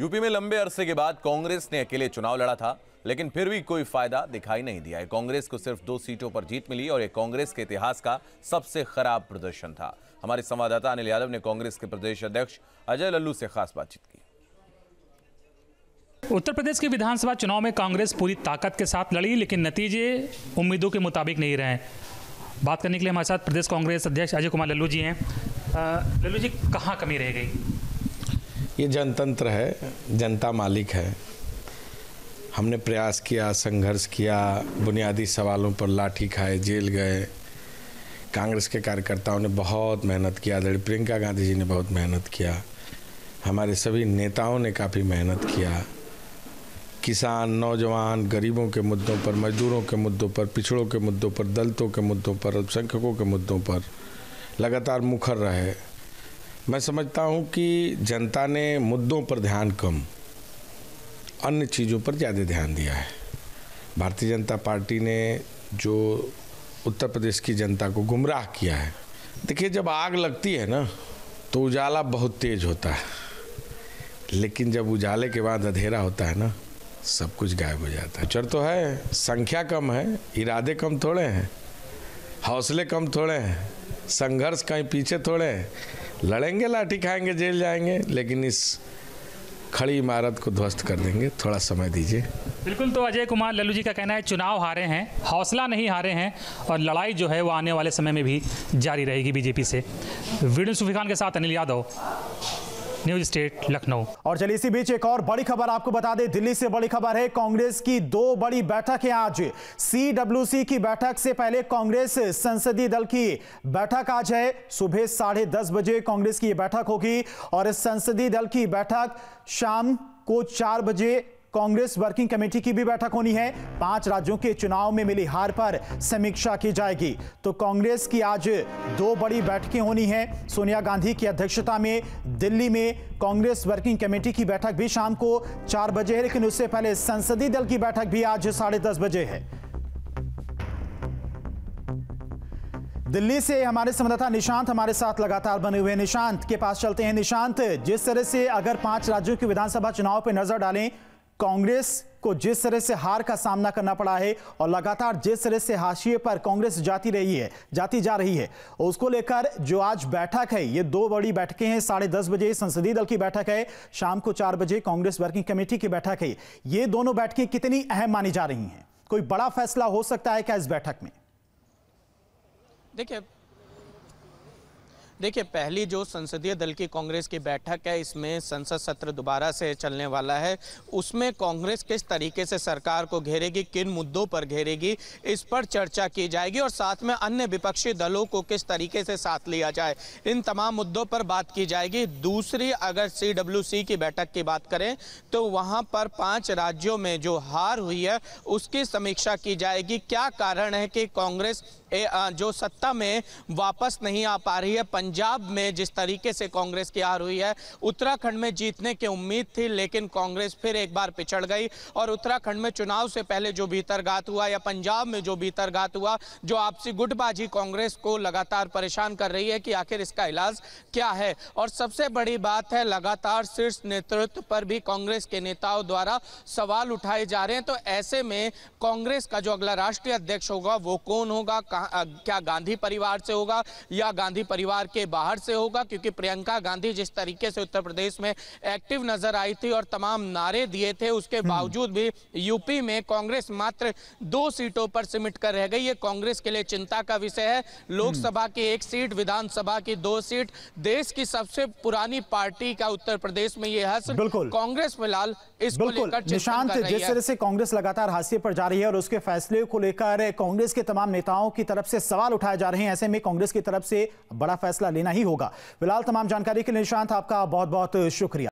UP में लंबे अरसे के बाद कांग्रेस ने अकेले चुनाव लड़ा था लेकिन फिर भी कोई फायदा दिखाई नहीं दिया है कांग्रेस को सिर्फ दो सीटों पर जीत मिली और ये कांग्रेस के इतिहास का सबसे खराब प्रदर्शन था हमारे संवाददाता अनिल यादव ने कांग्रेस के प्रदेश अध्यक्ष अजय लल्लू से खास बातचीत की उत्तर प्रदेश के विधानसभा चुनाव में कांग्रेस पूरी ताकत के साथ लड़ी लेकिन नतीजे उम्मीदों के मुताबिक नहीं रहे बात करने के लिए हमारे साथ प्रदेश कांग्रेस अध्यक्ष अजय कुमार लल्लू जी हैं लल्लू जी कहाँ कमी रह गई ये जनतंत्र है जनता मालिक है हमने प्रयास किया संघर्ष किया बुनियादी सवालों पर लाठी खाए जेल गए कांग्रेस के कार्यकर्ताओं ने बहुत मेहनत किया आदरणीय प्रियंका गांधी जी ने बहुत मेहनत किया हमारे सभी नेताओं ने काफ़ी मेहनत किया किसान नौजवान गरीबों के मुद्दों पर मजदूरों के मुद्दों पर पिछड़ों के मुद्दों पर दलितों के मुद्दों पर अल्पसंख्यकों के मुद्दों पर लगातार मुखर रहे मैं समझता हूं कि जनता ने मुद्दों पर ध्यान कम अन्य चीज़ों पर ज़्यादा ध्यान दिया है भारतीय जनता पार्टी ने जो उत्तर प्रदेश की जनता को गुमराह किया है देखिए जब आग लगती है ना तो उजाला बहुत तेज़ होता है लेकिन जब उजाले के बाद अंधेरा होता है ना सब कुछ गायब हो जाता है चर तो है संख्या कम है इरादे कम थोड़े हैं हौसले कम थोड़े हैं संघर्ष कहीं पीछे थोड़े हैं लड़ेंगे लाठी खाएंगे जेल जाएंगे लेकिन इस खड़ी इमारत को ध्वस्त कर देंगे थोड़ा समय दीजिए बिल्कुल तो अजय कुमार लल्लू जी का कहना है चुनाव हारे हैं हौसला नहीं हारे हैं और लड़ाई जो है वो आने वाले समय में भी जारी रहेगी बीजेपी से वीडियो सुफी खान के साथ अनिल यादव न्यूज स्टेट लखनऊ और चलिए इसी बीच एक और बड़ी खबर आपको बता दें दिल्ली से बड़ी खबर है कांग्रेस की दो बड़ी बैठक है आज सीडब्ल्यूसी की बैठक से पहले कांग्रेस संसदीय दल की बैठक आज है सुबह साढ़े दस बजे कांग्रेस की बैठक होगी और इस संसदीय दल की बैठक शाम को चार बजे कांग्रेस वर्किंग कमेटी की भी बैठक होनी है पांच राज्यों के चुनाव में मिली हार पर समीक्षा की जाएगी तो कांग्रेस की आज दो बड़ी बैठकें होनी है सोनिया गांधी की अध्यक्षता में दिल्ली में कांग्रेस वर्किंग कमेटी की बैठक भी शाम को चार बजे है लेकिन उससे पहले संसदीय दल की बैठक भी आज साढ़े दस बजे है दिल्ली से हमारे संवाददाता निशांत हमारे साथ लगातार बने हुए निशांत के पास चलते हैं निशांत जिस तरह से अगर पांच राज्यों के विधानसभा चुनाव पर नजर डालें कांग्रेस को जिस तरह से हार का सामना करना पड़ा है और लगातार जिस तरह से हाशिए पर कांग्रेस जाती रही है जाती जा रही है उसको लेकर जो आज बैठक है ये दो बड़ी बैठकें हैं साढ़े दस बजे संसदीय दल की बैठक है शाम को चार बजे कांग्रेस वर्किंग कमेटी की बैठक है ये दोनों बैठकें कितनी अहम मानी जा रही हैं कोई बड़ा फैसला हो सकता है क्या इस बैठक में देखिए देखिए पहली जो संसदीय दल की कांग्रेस की बैठक है इसमें संसद सत्र दोबारा से चलने वाला है उसमें कांग्रेस किस तरीके से सरकार को घेरेगी किन मुद्दों पर घेरेगी इस पर चर्चा की जाएगी और साथ में अन्य विपक्षी दलों को किस तरीके से साथ लिया जाए इन तमाम मुद्दों पर बात की जाएगी दूसरी अगर सी की बैठक की बात करें तो वहाँ पर पाँच राज्यों में जो हार हुई है उसकी समीक्षा की जाएगी क्या कारण है कि कांग्रेस जो सत्ता में वापस नहीं आ पा रही है पंजाब में जिस तरीके से कांग्रेस की हार हुई है उत्तराखंड में जीतने की उम्मीद थी लेकिन कांग्रेस फिर एक बार पिछड़ गई और उत्तराखंड में चुनाव से पहले जो भीतरघात हुआ या पंजाब में जो भीतरघात हुआ जो आपसी गुटबाजी कांग्रेस को लगातार परेशान कर रही है कि आखिर इसका इलाज क्या है और सबसे बड़ी बात है लगातार शीर्ष नेतृत्व पर भी कांग्रेस के नेताओं द्वारा सवाल उठाए जा रहे हैं तो ऐसे में कांग्रेस का जो अगला राष्ट्रीय अध्यक्ष होगा वो कौन होगा कहाँ क्या गांधी परिवार से होगा या गांधी परिवार के बाहर से होगा क्योंकि प्रियंका गांधी जिस तरीके से उत्तर प्रदेश में एक्टिव नजर आई थी और तमाम नारे दिए थे उसके हम्म। बावजूद भी यूपी में कांग्रेस मात्र दो सीटों पर सिमट कर रह गई ये कांग्रेस के लिए चिंता का विषय है हम्म। लोकसभा की एक सीट विधानसभा की दो सीट देश की सबसे पुरानी पार्टी का उत्तर प्रदेश में ये हस्त कांग्रेस फिलहाल इसको निशांत जिस तरह से कांग्रेस लगातार हाशिए पर जा रही है और उसके फैसले को लेकर कांग्रेस के तमाम नेताओं की की तरफ से सवाल उठाए जा रहे हैं ऐसे में कांग्रेस की तरफ से बड़ा फैसला लेना ही होगा फिलहाल तमाम जानकारी के लिए निशांत आपका बहुत बहुत शुक्रिया